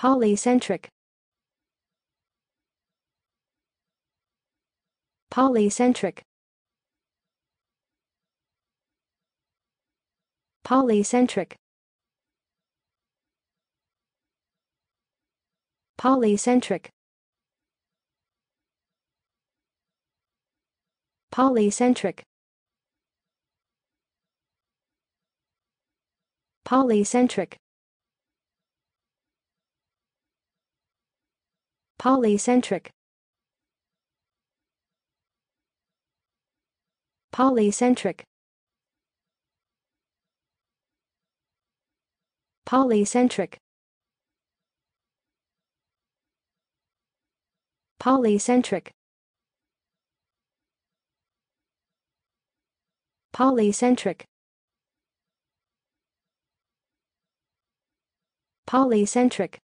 polycentric polycentric polycentric polycentric polycentric polycentric polycentric polycentric polycentric polycentric polycentric polycentric